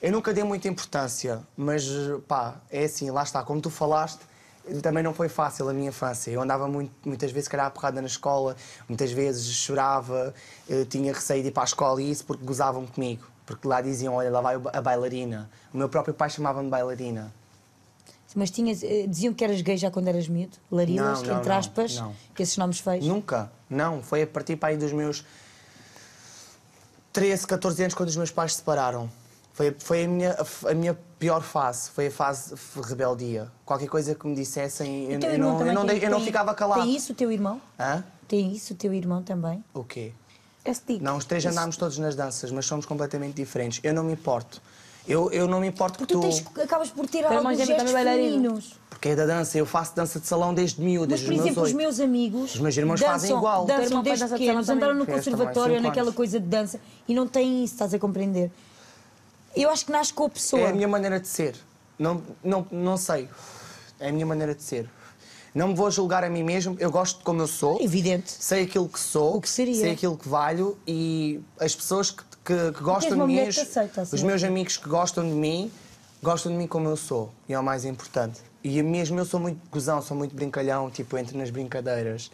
Eu nunca dei muita importância, mas pá, é assim, lá está, como tu falaste, também não foi fácil a minha infância. Eu andava muito, muitas vezes, calhar, porrada na escola, muitas vezes chorava, eh, tinha receio de ir para a escola e isso porque gozavam comigo. Porque lá diziam, olha, lá vai a bailarina. O meu próprio pai chamava-me bailarina. Mas tinhas, eh, diziam que eras gay já quando eras miúdo? Larilas, não, não, entre aspas, não, que esses nomes fez Nunca, não. Foi a partir para aí dos meus 13, 14 anos quando os meus pais se separaram. Foi, foi a, minha, a minha pior fase, foi a fase rebeldia. Qualquer coisa que me dissessem, eu, então, eu, não, eu, não, tem, eu não ficava calado. Tem isso o teu irmão? Hã? Tem isso o teu irmão também? O quê? Não, os três andámos todos nas danças, mas somos completamente diferentes. Eu não me importo. Eu, eu não me importo Porque que tu... acabas por ter alguns gestos femininos. Porque é da dança. Eu faço dança de salão desde miúdo, Mas, por exemplo, meus os meus amigos... Os meus irmãos dançam, fazem igual. Dançam desde pequenos, andaram no conservatório, naquela coisa de dança, e não têm isso, estás a compreender? Eu acho que nasce com a pessoa. É a minha maneira de ser. Não, não, não sei. É a minha maneira de ser. Não me vou julgar a mim mesmo, eu gosto de como eu sou. Evidente. Sei aquilo que sou. O que seria. Sei aquilo que valho e as pessoas que, que, que gostam de mim, aceita, assim. os meus amigos que gostam de mim, gostam de mim como eu sou. E é o mais importante. E mesmo eu sou muito gozão, sou muito brincalhão, tipo, entre nas brincadeiras.